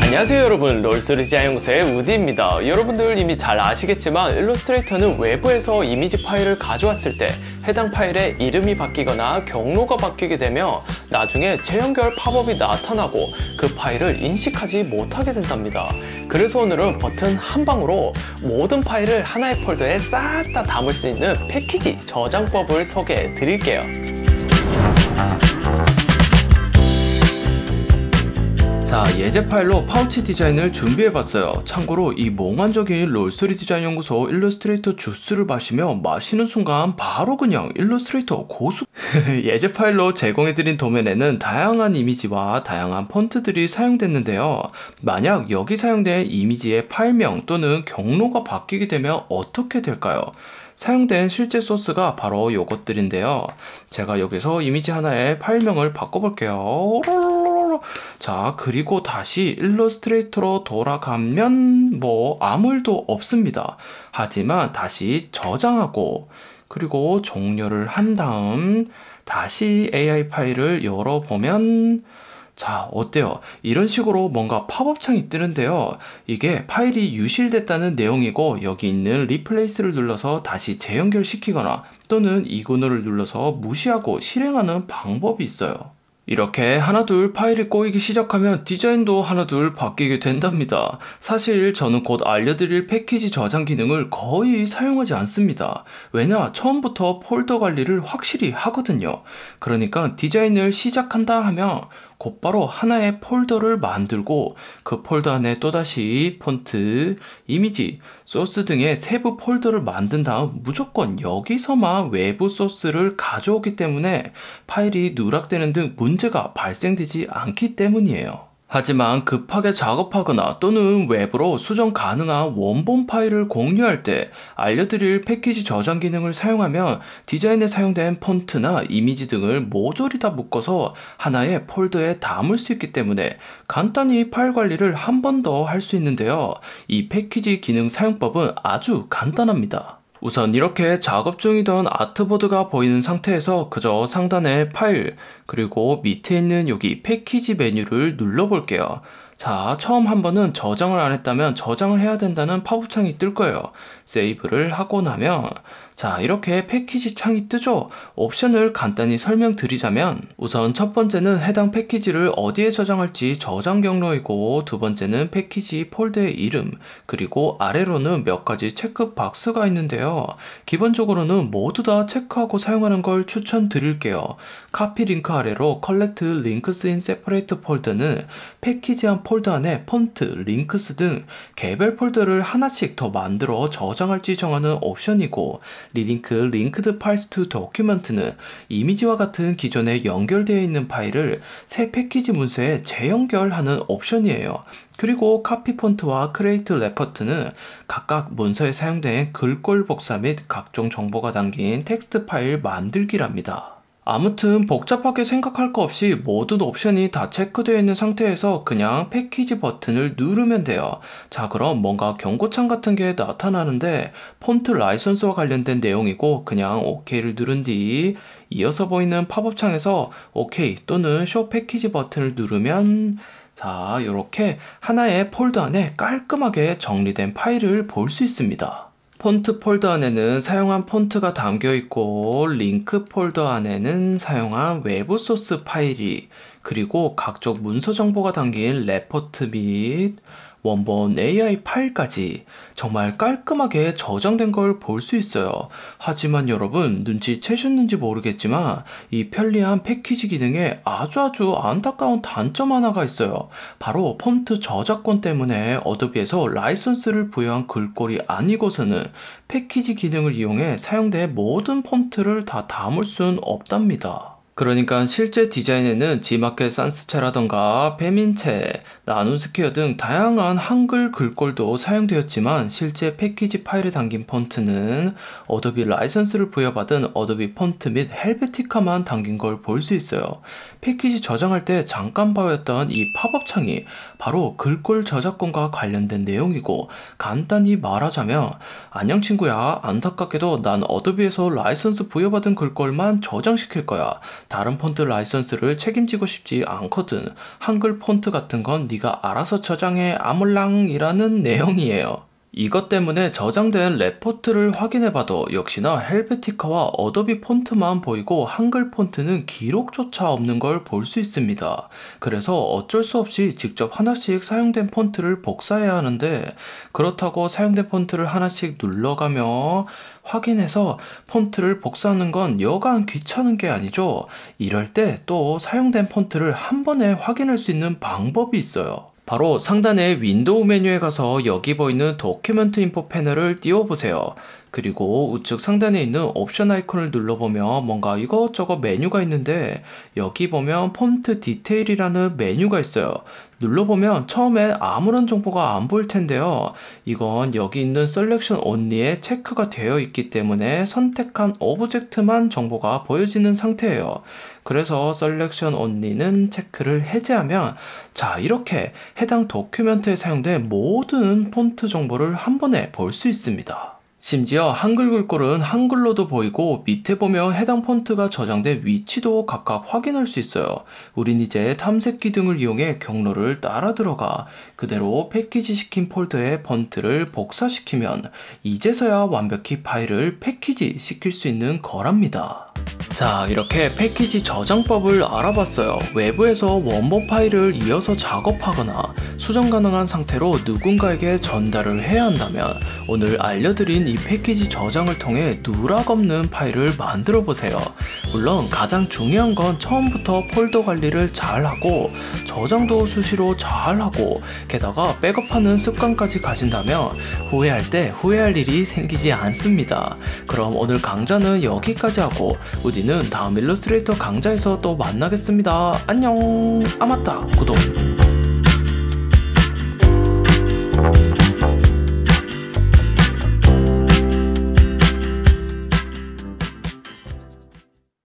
안녕하세요 여러분 롤스리 디자인연구소의 우디입니다 여러분들 이미 잘 아시겠지만 일러스트레이터는 외부에서 이미지 파일을 가져왔을 때 해당 파일의 이름이 바뀌거나 경로가 바뀌게 되며 나중에 재연결 팝업이 나타나고 그 파일을 인식하지 못하게 된답니다 그래서 오늘은 버튼 한 방으로 모든 파일을 하나의 폴더에 싹 다 담을 수 있는 패키지 저장법을 소개해 드릴게요 자 예제 파일로 파우치 디자인을 준비해봤어요 참고로 이 몽환적인 롤스토리 디자인 연구소 일러스트레이터 주스를 마시며 마시는 순간 바로 그냥 일러스트레이터 고수 예제 파일로 제공해드린 도면에는 다양한 이미지와 다양한 폰트들이 사용됐는데요 만약 여기 사용된 이미지의 파일명 또는 경로가 바뀌게 되면 어떻게 될까요? 사용된 실제 소스가 바로 요것들인데요 제가 여기서 이미지 하나의 파일명을 바꿔볼게요 자, 그리고 다시 일러스트레이터로 돌아가면 뭐 아무 일도 없습니다. 하지만 다시 저장하고 그리고 종료를 한 다음 다시 AI 파일을 열어보면 자, 어때요? 이런 식으로 뭔가 팝업창이 뜨는데요. 이게 파일이 유실됐다는 내용이고 여기 있는 리플레이스를 눌러서 다시 재연결시키거나 또는 이 근호를 눌러서 무시하고 실행하는 방법이 있어요. 이렇게 하나둘 파일이 꼬이기 시작하면 디자인도 하나둘 바뀌게 된답니다. 사실 저는 곧 알려드릴 패키지 저장 기능을 거의 사용하지 않습니다. 왜냐 처음부터 폴더 관리를 확실히 하거든요. 그러니까 디자인을 시작한다 하면 곧바로 하나의 폴더를 만들고 그 폴더 안에 또다시 폰트, 이미지, 소스 등의 세부 폴더를 만든 다음 무조건 여기서만 외부 소스를 가져오기 때문에 파일이 누락되는 등 문제가 발생되지 않기 때문이에요. 하지만 급하게 작업하거나 또는 웹으로 수정 가능한 원본 파일을 공유할 때 알려드릴 패키지 저장 기능을 사용하면 디자인에 사용된 폰트나 이미지 등을 모조리 다 묶어서 하나의 폴더에 담을 수 있기 때문에 간단히 파일 관리를 한 번 더 할 수 있는데요. 이 패키지 기능 사용법은 아주 간단합니다. 우선 이렇게 작업 중이던 아트보드가 보이는 상태에서 그저 상단에 파일 그리고 밑에 있는 여기 패키지 메뉴를 눌러볼게요. 자, 처음 한 번은 저장을 안 했다면 저장을 해야 된다는 팝업창이 뜰 거예요. 세이브를 하고 나면 자, 이렇게 패키지 창이 뜨죠. 옵션을 간단히 설명드리자면 우선 첫 번째는 해당 패키지를 어디에 저장할지 저장 경로이고 두 번째는 패키지 폴더의 이름 그리고 아래로는 몇 가지 체크 박스가 있는데요. 기본적으로는 모두 다 체크하고 사용하는 걸 추천드릴게요. 카피 링크 아래로 컬렉트 링크스 인 세퍼레이트 폴더는 패키지 한 폴더 안에 폰트, 링크스 등 개별 폴더를 하나씩 더 만들어 저장할지 정하는 옵션이고 리링크, 링크드 파일스 투 도큐먼트는 이미지와 같은 기존에 연결되어 있는 파일을 새 패키지 문서에 재연결하는 옵션이에요. 그리고 카피 폰트와 크레이트 레퍼트는 각각 문서에 사용된 글꼴 복사 및 각종 정보가 담긴 텍스트 파일 만들기랍니다. 아무튼 복잡하게 생각할 거 없이 모든 옵션이 다 체크되어 있는 상태에서 그냥 패키지 버튼을 누르면 돼요. 자 그럼 뭔가 경고창 같은 게 나타나는데 폰트 라이선스와 관련된 내용이고 그냥 OK를 누른 뒤 이어서 보이는 팝업창에서 OK 또는 쇼 패키지 버튼을 누르면 자 이렇게 하나의 폴더 안에 깔끔하게 정리된 파일을 볼 수 있습니다. 폰트 폴더 안에는 사용한 폰트가 담겨 있고 링크 폴더 안에는 사용한 외부 소스 파일이 그리고 각종 문서 정보가 담긴 레포트 및 원본 AI 파일까지 정말 깔끔하게 저장된 걸 볼 수 있어요. 하지만 여러분 눈치채셨는지 모르겠지만 이 편리한 패키지 기능에 아주 아주 안타까운 단점 하나가 있어요. 바로 폰트 저작권 때문에 어도비에서 라이선스를 부여한 글꼴이 아니고서는 패키지 기능을 이용해 사용된 모든 폰트를 다 담을 순 없답니다. 그러니까 실제 디자인에는 지마켓 산스체라던가 페민체, 나눔스퀘어 등 다양한 한글 글꼴도 사용되었지만 실제 패키지 파일에 담긴 폰트는 어도비 라이선스를 부여받은 어도비 폰트 및 헬베티카만 담긴 걸 볼 수 있어요. 패키지 저장할 때 잠깐 봐였던이 팝업 창이 바로 글꼴 저작권과 관련된 내용이고 간단히 말하자면 안녕 친구야 안타깝게도 난 어도비에서 라이선스 부여받은 글꼴만 저장시킬 거야. 다른 폰트 라이선스를 책임지고 싶지 않거든. 한글 폰트 같은 건 네가 알아서 저장해 아몰랑이라는 내용이에요. 이것 때문에 저장된 레포트를 확인해봐도 역시나 헬베티카와 어도비 폰트만 보이고 한글 폰트는 기록조차 없는 걸 볼 수 있습니다. 그래서 어쩔 수 없이 직접 하나씩 사용된 폰트를 복사해야 하는데 그렇다고 사용된 폰트를 하나씩 눌러가며 확인해서 폰트를 복사하는 건 여간 귀찮은 게 아니죠. 이럴 때 또 사용된 폰트를 한 번에 확인할 수 있는 방법이 있어요. 바로 상단의 윈도우 메뉴에 가서 여기 보이는 도큐멘트 인포 패널을 띄워보세요. 그리고 우측 상단에 있는 옵션 아이콘을 눌러보면 뭔가 이것저것 메뉴가 있는데 여기 보면 폰트 디테일이라는 메뉴가 있어요. 눌러보면 처음엔 아무런 정보가 안 보일 텐데요. 이건 여기 있는 셀렉션 온리에 체크가 되어 있기 때문에 선택한 오브젝트만 정보가 보여지는 상태예요. 그래서 셀렉션 온리는 체크를 해제하면 자 이렇게 해당 도큐멘트에 사용된 모든 폰트 정보를 한 번에 볼 수 있습니다. 심지어 한글 글꼴은 한글로도 보이고 밑에 보면 해당 폰트가 저장된 위치도 각각 확인할 수 있어요. 우린 이제 탐색기 등을 이용해 경로를 따라 들어가 그대로 패키지 시킨 폴더에 폰트를 복사시키면 이제서야 완벽히 파일을 패키지 시킬 수 있는 거랍니다. 자 이렇게 패키지 저장법을 알아봤어요 외부에서 원본 파일을 이어서 작업하거나 수정 가능한 상태로 누군가에게 전달을 해야 한다면 오늘 알려드린 이 패키지 저장을 통해 누락 없는 파일을 만들어 보세요 물론 가장 중요한 건 처음부터 폴더 관리를 잘하고 저장도 수시로 잘하고 게다가 백업하는 습관까지 가진다면 후회할 때 후회할 일이 생기지 않습니다 그럼 오늘 강좌는 여기까지 하고 우디는 다음 일러스트레이터 강좌에서 또 만나겠습니다. 안녕! 아 맞다! 구독!